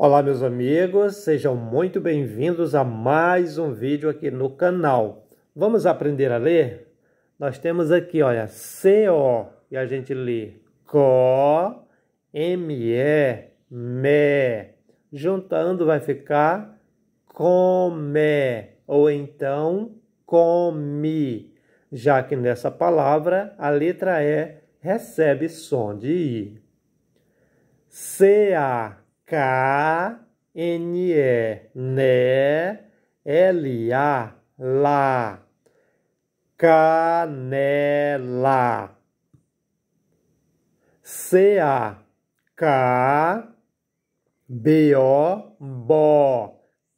Olá meus amigos, sejam muito bem-vindos a mais um vídeo aqui no canal. Vamos aprender a ler? Nós temos aqui, olha, CO e a gente lê CO, ME, ME. Juntando vai ficar COME ou então COME, já que nessa palavra a letra E recebe som de I. CA K-N-E, né, L-A, lá, canela, C-A, K, B-O, bó,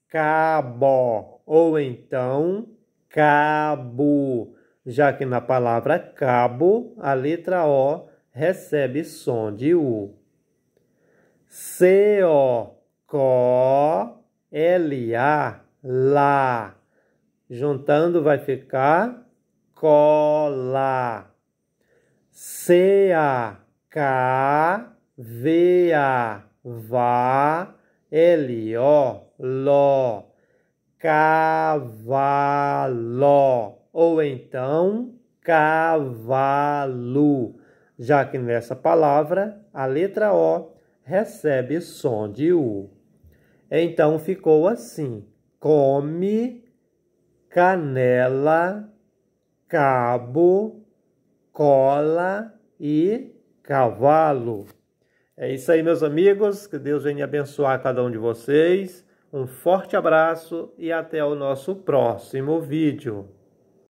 cabo, ou então cabo, já que na palavra cabo, a letra O recebe som de U. C-O-C-O-L-A, lá. Juntando vai ficar cola. C-A-K-V-A, vá. L-O, ló. Cavalo. Ou então, cavalo. Já que nessa é palavra, a letra O recebe som de U. Então ficou assim: come, canela, cabo, cola e cavalo. É isso aí, meus amigos. Que Deus venha abençoar cada um de vocês. Um forte abraço e até o nosso próximo vídeo.